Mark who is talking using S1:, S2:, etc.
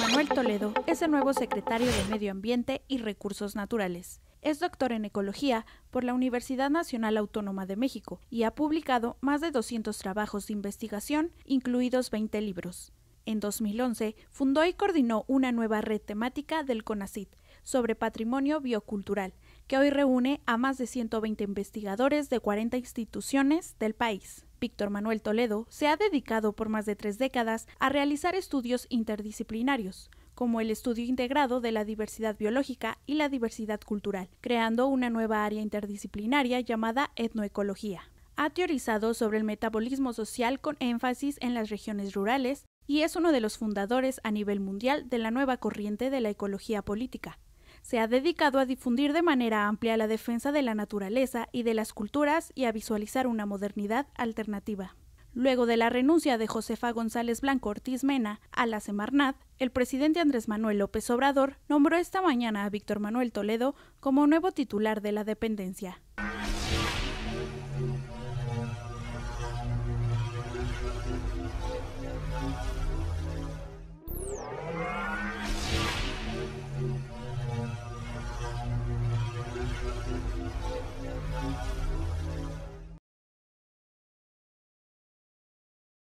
S1: Manuel Toledo es el nuevo secretario de Medio Ambiente y Recursos Naturales. Es doctor en ecología por la Universidad Nacional Autónoma de México y ha publicado más de 200 trabajos de investigación, incluidos 20 libros. En 2011 fundó y coordinó una nueva red temática del CONACIT sobre patrimonio biocultural, que hoy reúne a más de 120 investigadores de 40 instituciones del país. Víctor Manuel Toledo se ha dedicado por más de tres décadas a realizar estudios interdisciplinarios, como el estudio integrado de la diversidad biológica y la diversidad cultural, creando una nueva área interdisciplinaria llamada etnoecología. Ha teorizado sobre el metabolismo social con énfasis en las regiones rurales y es uno de los fundadores a nivel mundial de la nueva corriente de la ecología política, se ha dedicado a difundir de manera amplia la defensa de la naturaleza y de las culturas y a visualizar una modernidad alternativa. Luego de la renuncia de Josefa González Blanco Ortiz Mena a la Semarnat, el presidente Andrés Manuel López Obrador nombró esta mañana a Víctor Manuel Toledo como nuevo titular de la dependencia. Thank you.